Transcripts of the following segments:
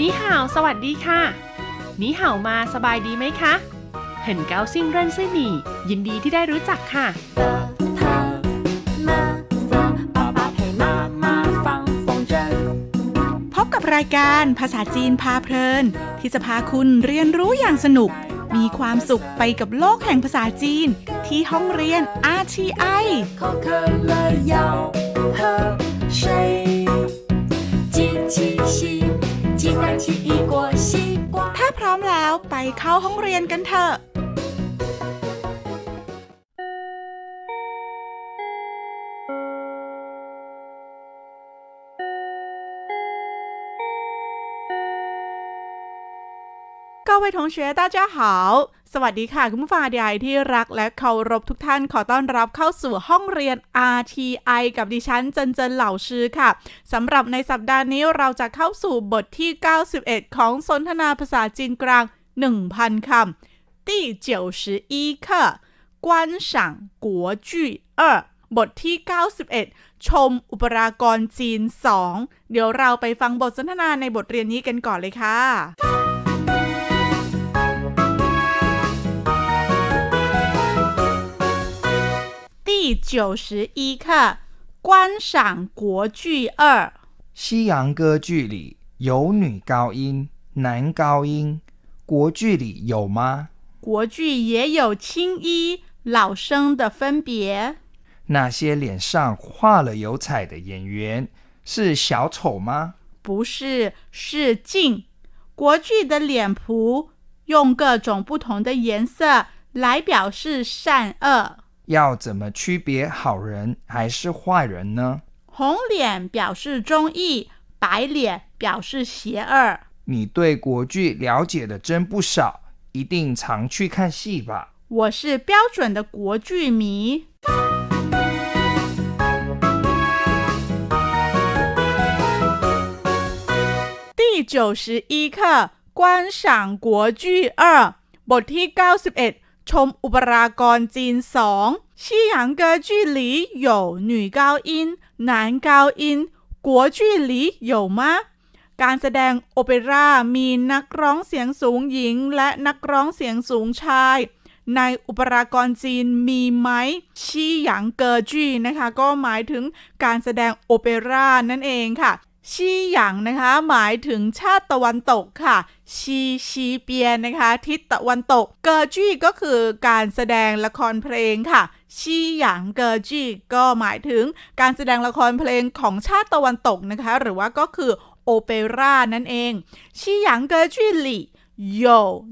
นิหาว สวัสดีค่ะนิหาวมาสบายดีไหมคะ เห็นเกาซิ่งเร่นซี่หนียินดีที่ได้รู้จักค่ะ พบกับรายการภาษาจีนพาเพลินที่จะพาคุณเรียนรู้อย่างสนุกมีความสุขไปกับโลกแห่งภาษาจีนที่ห้องเรียน RTI ถ้าพร้อมแล้วไปเข้าห้องเรียนกันเถอะ各位同学大家好สวัสดีค่ะคุณผู้ฟังใหญ่ที่รักและเคารพทุกท่านขอต้อนรับเข้าสู่ห้องเรียน RTI กับดิฉันเจนเจนเหล่าชื่อค่ะ สำหรับในสัปดาห์นี้เราจะเข้าสู่บทที่ 91 ของสนทนาภาษาจีนกลาง 1,000 คำที่91วค่ะ观赏国剧二บทที่ 91 ชมอุปรากรจีน 2 เดี๋ยวเราไปฟังบทสนทนาในบทเรียนนี้กันก่อนเลยค่ะ九十一课，观赏国剧二。西洋歌剧里有女高音、男高音，国剧里有吗？国剧也有青衣、老生的分别。那些脸上画了油彩的演员是小丑吗？不是，是镜。国剧的脸谱用各种不同的颜色来表示善恶。要怎么区别好人还是坏人呢？红脸表示忠义，白脸表示邪恶。你对国剧了解的真不少，一定常去看戏吧？我是标准的国剧迷。第九十一课，观赏国剧二。Botica Sub สิชม อุปรากรจีนสองชหยางเ西洋ลี่有女高音、男高音，国剧里有吗？การแสดงโอเปร่ามีนักร้องเสียงสูงหญิงและนักร้องเสียงสูงชาย ในอุปรากรจีนมีไหมชี่หยางเกอจีนะคะก็หมายถึงการแสดงโอเปร่านั่นเองค่ะชีหยางนะคะหมายถึงชาติตะวันตกค่ะชีชีเปียนนะคะทิศตะวันตกเกอร์จี้ก็คือการแสดงละครเพลงค่ะชีหยางเกอร์จี้ก็หมายถึงการแสดงละครเพลงของชาติตะวันตกนะคะหรือว่าก็คือโอเปร่านั่นเองชีหยางเกอร์จี้หลี่โย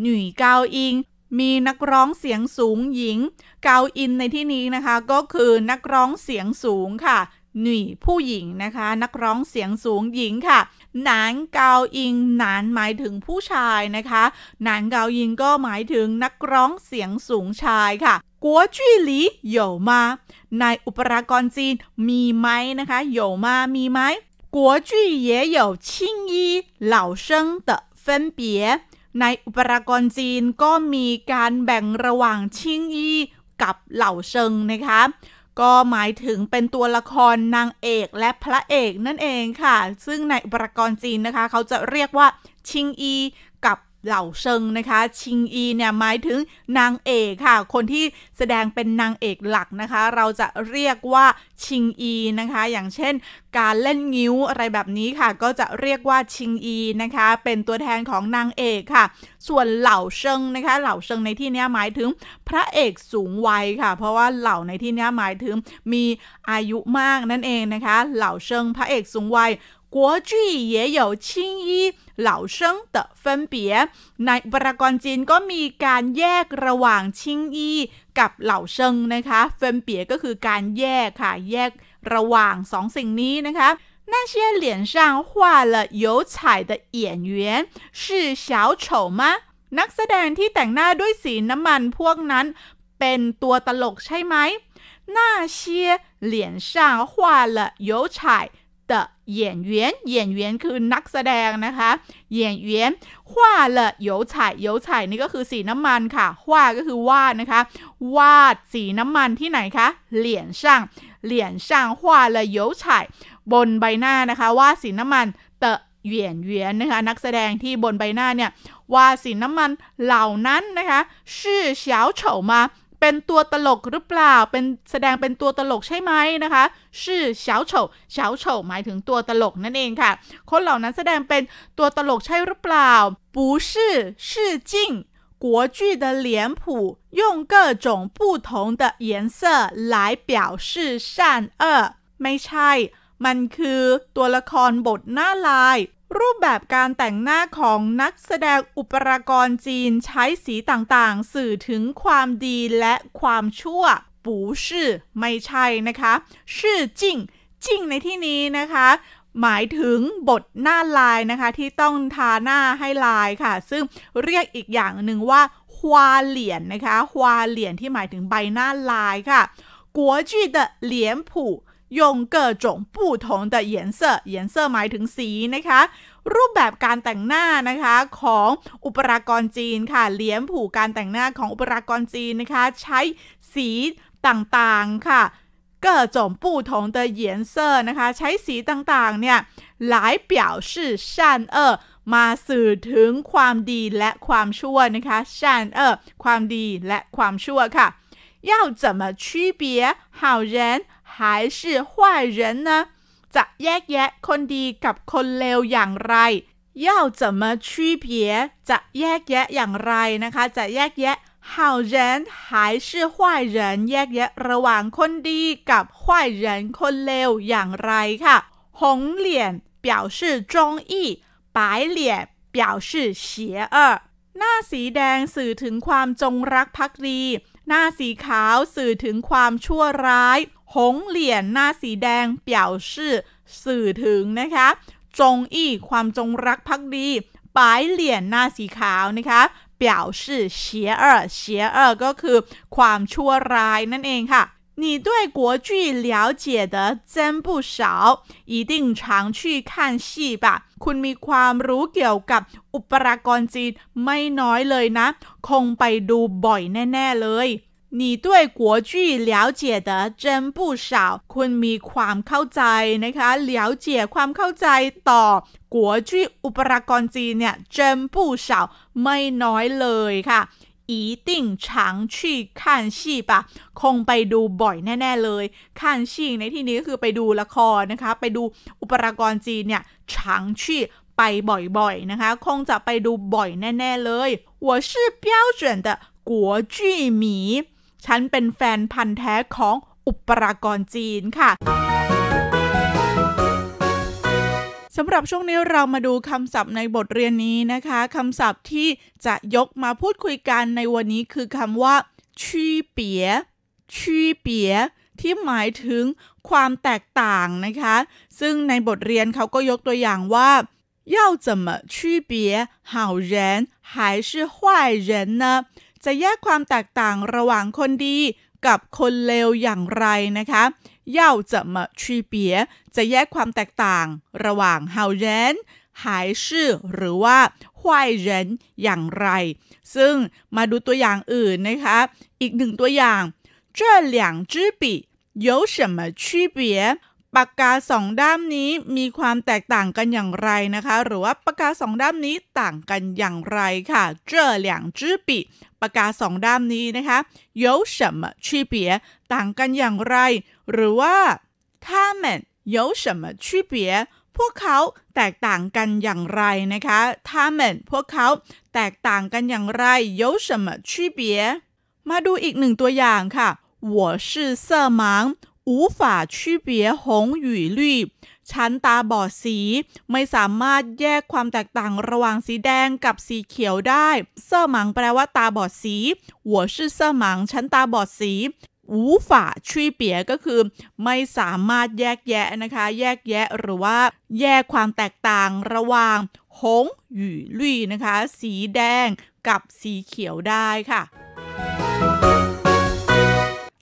หนุ่ยเกาอิงมีนักร้องเสียงสูงหญิงเกาอินในที่นี้นะคะ ก็คือนักร้องเสียงสูงค่ะหนุ่ยผู้หญิงนะคะนักร้องเสียงสูงหญิงค่ะหนานเกาอิงหนานหมายถึงผู้ชายนะคะหนานเกาอิงก็หมายถึงนักร้องเสียงสูงชายค่ะกัวจุยหลี่โยมาในอุปรากรจีนมีไหมนะคะโยมามีไหมกัวจุยเย่有轻衣老生的分别ในอุปรากรจีนก็มีการแบ่งระหว่างชิงยีกับเหล่าเชิงนะคะก็หมายถึงเป็นตัวละครนางเอกและพระเอกนั่นเองค่ะ ซึ่งในอุปกรณ์จีนนะคะ เขาจะเรียกว่า ชิงอีเหล่าเชิงนะคะชิงอี เนี่ยหมายถึงนางเอกค่ะ คนที่แสดงเป็นนางเอกหลักนะคะเราจะเรียกว่าชิง อีนะคะอย่างเช่นการเล่นงิ้วอะไรแบบนี้ค่ะก็จะเรียกว่าชิง อีนะคะเป็นตัวแทนของนางเอกค่ะ ส่วนเหล่าเชิงนะคะเหล่าเชิงในที่นี้หมายถึงพระเอกสูงวัยค่ะเพราะว่าเหล่าในที่นี้หมายถึงมีอายุมากนั่นเองนะคะเหล่าเชิง พระเอกสูงวัย国剧也有青衣老生的分别นปในบรากอนจีนก็มีการแยกระหว่างชิงอีกับเหล่าเชิงนะคะ เฟิเปียก็คือการแยกค่ะแยกระหว่างสองสิ่งนี้นะคะ那些脸上画了油彩的演员是小丑吗นักแสดงที่แต่งหน้าด้วยสีน้ำมันพวกนั้นเป็นตัวตลกใช่ไหม那些脸上画了油彩的演员演员คือนักแสดงนะคะ演员画了油彩油彩นี่ก็คือสีน้ำมันค่ะ画ก็คือวาดนะคะวาดสีน้ำมันที่ไหนคะเหรียญช่างเหรียญช่าง画了油彩บนใบหน้านะคะวาดสีน้ำมันเตะเหวียนวนนะคะ นักแสดงที่บนใบหน้าเนี่ยวาดสีน้ำมันเหล่านั้นนะคะชื่อเฉาเฉามาเป็นตัวตลกหรือเปล่าเป็นแสดงเป็นตัวตลกใช่ไหมนะคะชื่อเฉาเฉาเฉาเฉาหมายถึงตัวตลกนั่นเองค่ะ คนเหล่านั้นแสดงเป็นตัวตลกใช่หรือเปล่า不是是镜国剧的脸谱用各种不同的颜色来表示善恶ไม่ใช่ มันคือตัวละครบทหน้าลายรูปแบบการแต่งหน้าของนักแสดงอุปรกรจีนใช้สีต่างๆ สื่อถึงความดีและความชั่ว ปูชื่อไม่ใช่นะคะชื่อจริงจริงในที่นี้นะคะ หมายถึงบทหน้าลายนะคะที่ต้องทาหน้าให้ลายค่ะ ซึ่งเรียกอีกอย่างหนึ่งว่าควาเหลียนนะคะควาเหลียนที่หมายถึงใบหน้าลายค่ะกัวจีเดเหลียนผู่用各种不同的颜色颜色หมายถึงสีนะคะ รูปแบบการแต่งหน้านะคะของอุปรากรจีนค่ะเลี้ยมผูกการแต่งหน้าของอุปรากรจีนนะคะ ใช้สีต่างๆค่ะก็จงปู่ทงตเยเซอร์นะคะใช้สีต่างๆเนี่ยหลายเปี่ยวชื่อชันเออมาสื่อถึงความดีและความชั่วนะคะชันเออความดีและความชั่วค่ะ要怎么区别好人还是坏人呢？จะแยกแยะคนดีกับคนเลวอย่างไร要怎么区别จะแยกแยะอย่างไรนะคะ จะแยกแยะ好人还是坏人แยกแยะระหว่างคนดีกับ坏人คนเลวอย่างไรค่ะ红脸表示忠义白脸表示邪恶หน้าสีแดงสื่อถึงความจงรักภักดี หน้าสีขาวสื่อถึงความชั่วร้ายหงเหลี่ยนหน้าสีแดงเปี่ยวชื่อสื่อถึงนะคะจงอี้ความจงรักภักดีปลายเหลี่ยนหน้าสีขาวนะคะเปี่ยวชื่อเฉียเออเฉียเออก็คือ ความชั่วร้ายนั่นเองค่ะ你对国剧了解的真不少，一定常去看戏吧。คุณมีความรู้เกี่ยวกับอุปกรณ์จีนไม่น้อยเลยนะ คงไปดูบ่อยแน่ ๆเลย你对国剧了解的真不少คุณมีความเข้าใจนะคะ了解ความเข้าใจต่อกัวจีอุปรกรจีเนี่ยเจนผู้สาวไม่น้อยเลยค่ะอีติ่ง吧งชี่ข้นชี่ปะคงไปดูบ่อยแน่ๆเลยข้านชี่ในที่นี้ก็คือไปดูละครนะคะไปดูอุปรกรจีเนี่ยฉางชี่ไปบ่อยๆนะคะคงจะไปดูบ่อยแน่ๆเลย我是标准的国剧迷ฉันเป็นแฟนพันธ์แท้ของอุปรากรจีนค่ะ สำหรับช่วงนี้เรามาดูคำศัพท์ในบทเรียนนี้นะคะ คำศัพท์ที่จะยกมาพูดคุยกันในวันนี้คือคำว่าชี้เปียชี้เปียที่หมายถึงความแตกต่างนะคะ ซึ่งในบทเรียนเขาก็ยกตัวอย่างว่า要怎么区别好人还是坏人呢จะแยกความแตกต่างระหว่างคนดีกับคนเลวอย่างไรนะคะเย่าจะมาชีเปีย จะแยกความแตกต่างระหว่างเฮาเยนหายชื่อ หรือว่าควายเยนอย่างไร ซึ่งมาดูตัวอย่างอื่นนะคะ อีกหนึ่งตัวอย่าง这两支笔有什么区别ปากกาสองด้ามนี้มีความแตกต่างกันอย่างไรนะคะหรือว่าปากกาสองด้ามนี้ต่างกันอย่างไรค่ะเจ้อหลียงจื้อปีปากกาสองด้ามนี้นะคะ有什么区别ต่างกันอย่างไร หรือว่า他们有什么区别พวกเขาแตกต่างกันอย่างไรนะคะ他们พวกเขา แตกต่างกันอย่างไร有什么区别มาดูอีกหนึ่งตัวอย่างค่ะ我是色盲无法区别红与绿ชั้นตาบอดสี ไม่สามารถแยกความแตกต่างระหว่างสีแดงกับสีเขียวได้เสือหมังแปลว่าตาบอดสีหัวชื่อเสือหมังชั้นตาบอดสีอูฝ่าชุยเปียก็คือ ไม่สามารถแยกแยะนะคะ แยกแยะ หรือว่า แยกความแตกต่าง ระหว่าง หงหยู่ลี่นะคะสีแดง กับสีเขียวได้ค่ะ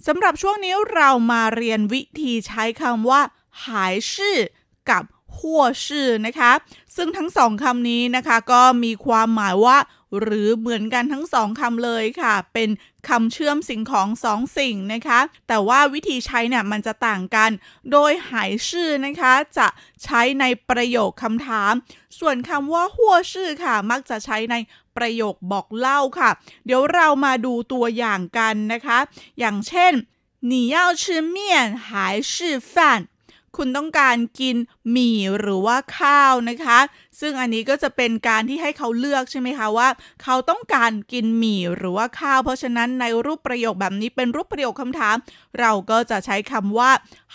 สำหรับช่วงนี้เรามาเรียนวิธีใช้คำว่าหายชื่อกับหัวชื่อนะคะซึ่งทั้งสองคำนี้นะคะ ก็มีความหมายว่า หรือเหมือนกันทั้งสองคำเลยค่ะ เป็นคำเชื่อมสิ่งของสองสิ่งนะคะแต่ว่าวิธีใช้เนี่ยมันจะต่างกัน โดยหายชื่อนะคะจะใช้ในประโยคคำถาม ส่วนคำว่าหัวชื่อค่ะมักจะใช้ในประโยคบอกเล่าค่ะ เดี๋ยวเรามาดูตัวอย่างกันนะคะ อย่างเช่น你要吃面还是饭คุณต้องการกินหมี่หรือว่าข้าวนะคะ ซึ่งอันนี้ก็จะเป็นการที่ให้เขาเลือกใช่ไหมคะว่าเขาต้องการกินหมี่หรือว่าข้าว เพราะฉะนั้นในรูปประโยคแบบนี้เป็นรูปประโยคคำถาม เราก็จะใช้คำว่า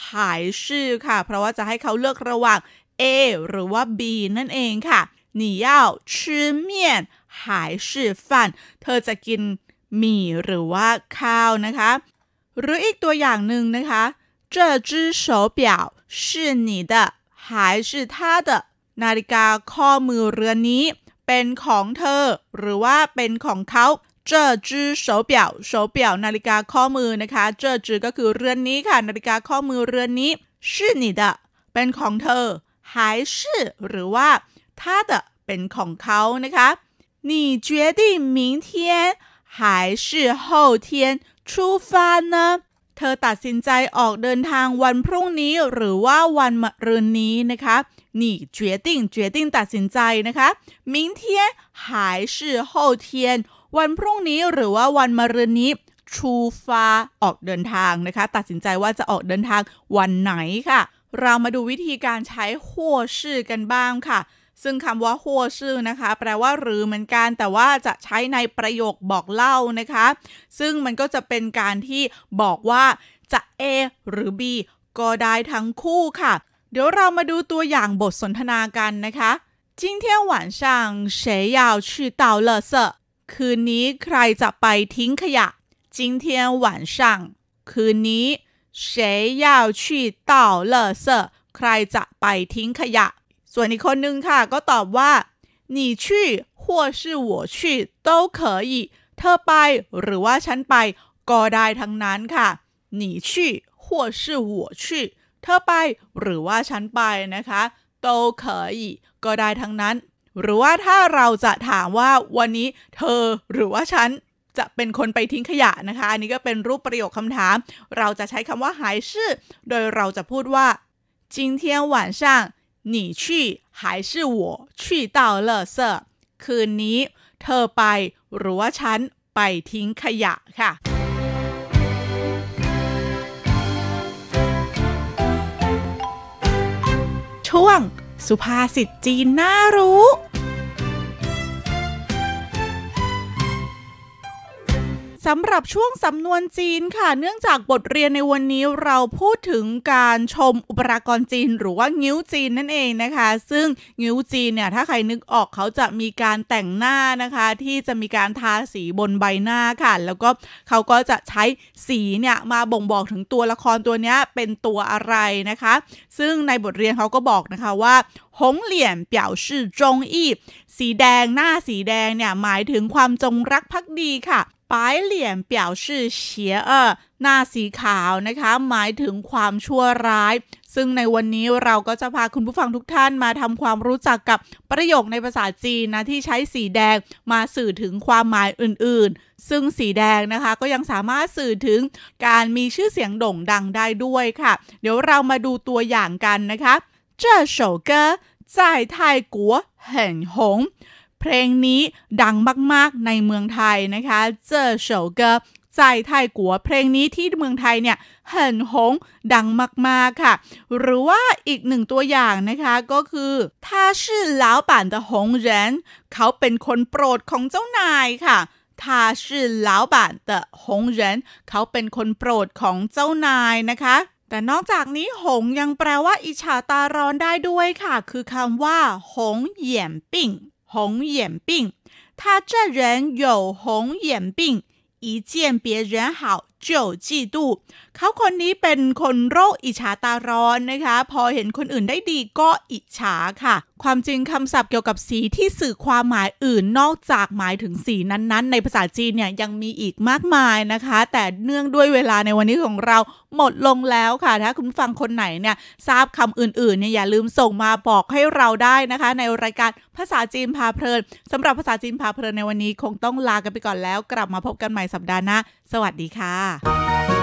หายชื่อค่ะ เพราะว่าจะให้เขาเลือกระหว่าง A หรือว่า B นั่นเองค่ะ你要吃面还是饭เธอจะกินหมี่หรือว่าข้าวนะคะ หรืออีกตัวอย่างหนึ่งนะคะ这只手表是你的还是他的？นาฬิกาข้อมือเรือนนี้เป็นของเธอหรือว่าเป็นของเขา？这只手表，手表，นาฬิกาข้อมือนะคะ。这只就就是เรือนนี้ค่ะ。นาฬิกาข้อมือเรือนนี้是你的，เป็นของเธอ还是，或者他的，เป็นของเขา？你决定明天还是后天出发呢？เธอตัดสินใจออกเดินทางวันพรุ่งนี้หรือว่าวันมะรืนนี้นะคะ นี่决定决定ตัดสินใจนะคะ明天还是后天วันพรุ่งนี้หรือว่าวันมะรืนนี้ชูฟาออกเดินทางนะคะ ตัดสินใจว่าจะออกเดินทางวันไหนค่ะเรามาดูวิธีการใช้หัวชื่อกันบ้างค่ะซึ่งคำว่าหัวชื่อนะคะแปลว่าหรือเหมือนกันแต่ว่าจะใช้ในประโยคบอกเล่านะคะซึ่งมันก็จะเป็นการที่บอกว่าจะ A หรือ B ก็ได้ทั้งคู่ค่ะเดี๋ยวเรามาดูตัวอย่างบทสนทนากันนะคะ今天晚上谁要去倒垃圾？คืนนี้ใครจะไปทิ้งขยะ今天晚上คืนนี้谁要去倒垃圾？ใครจะไปทิ้งขยะส่วนอีกคนนึงค่ะก็ตอบว่า你去或是我去都可以เธอไปหรือว่าฉันไปก็ได้ทั้งนั้นค่ะ你去或是我去เธอไปหรือว่าฉันไปนะคะ โตเขก็ได้ทั้งนั้น หรือว่าถ้าเราจะถามว่าวันนี้เธอ หรือว่าฉันจะเป็นคนไปทิ้งขยะนะคะ อันนี้ก็เป็นรูปประโยคคำถาม เราจะใช้คำว่าหายชื่อโดยเราจะพูดว่า今天晚上你去还是我去到垃圾คืนนี้เธอไป หรือว่าฉันไปทิ้งขยะค่ะ ช่วงสุภาษิตจีนน่ารู้สำหรับช่วงสำนวนจีนค่ะ เนื่องจากบทเรียนในวันนี้เราพูดถึงการชมอุปรกรจีนหรือว่างิ้วจีนนั่นเองนะคะ ซึ่งงิ้วจีนเนี่ย ถ้าใครนึกออกเขาจะมีการแต่งหน้านะคะ ที่จะมีการทาสีบนใบหน้าค่ะ แล้วก็เขาก็จะใช้สีเนี่ยมาบ่งบอกถึงตัวละครตัวนี้เป็นตัวอะไรนะคะ ซึ่งในบทเรียนเขาก็บอกนะคะว่า หงเหลี่ยมเปียวชื่อจงอี้ สีแดงหน้าสีแดงเนี่ยหมายถึงความจงรักภักดีค่ะปายเหลี่ยมเปียวชื่อเฉียเออหน้าสีขาวนะคะ หมายถึงความชั่วร้าย ซึ่งในวันนี้เราก็จะพาคุณผู้ฟังทุกท่านมาทำความรู้จักกับประโยคในภาษาจีนนะ ที่ใช้สีแดงมาสื่อถึงความหมายอื่นๆ ซึ่งสีแดงนะคะ ก็ยังสามารถสื่อถึงการมีชื่อเสียงโด่งดังได้ด้วยค่ะ เดี๋ยวเรามาดูตัวอย่างกันนะคะ这首歌在泰国很红เพลงนี้ดังมากๆ ในเมืองไทยนะคะ เจอเฉาเกอใจไทยกัวเพลงนี้ที่เมืองไทยเนี่ยเหินหง ดังมากๆค่ะ หรือว่าอีกหนึ่งตัวอย่างนะคะก็คือถ้าชื่อลาวป่านตะหงเรนเขาเป็นคนโปรดของเจ้านายค่ะต是老板的รนเขาเป็นคนโปรดของเจ้านายนะคะ แต่นอกจากนี้หงยังแปลว่า อิจฉาตาร้อนได้ด้วยค่ะ คือคำว่าหงเหยี่ยมปิ่ง红眼病，他这人有红眼病，一见别人好。เจียวจีดูเขาคนนี้เป็นคนโรคอิจฉาตาร้อนนะคะ พอเห็นคนอื่นได้ดีก็อิจฉาค่ะ ความจริงคำศัพท์เกี่ยวกับสีที่สื่อความหมายอื่นนอกจากหมายถึงสีนั้นๆ ในภาษาจีนเนี่ยยังมีอีกมากมายนะคะ แต่เนื่องด้วยเวลาในวันนี้ของเราหมดลงแล้วค่ะ ถ้าคุณฟังคนไหนเนี่ยทราบคำอื่นๆเนี่ยอย่าลืมส่งมาบอกให้เราได้นะคะ ในรายการภาษาจีนพาเพลินสำหรับภาษาจีนพาเพลินในวันนี้คงต้องลากันไปก่อนแล้ว กลับมาพบกันใหม่สัปดาห์หน้าสวัสดีค่ะค่ะ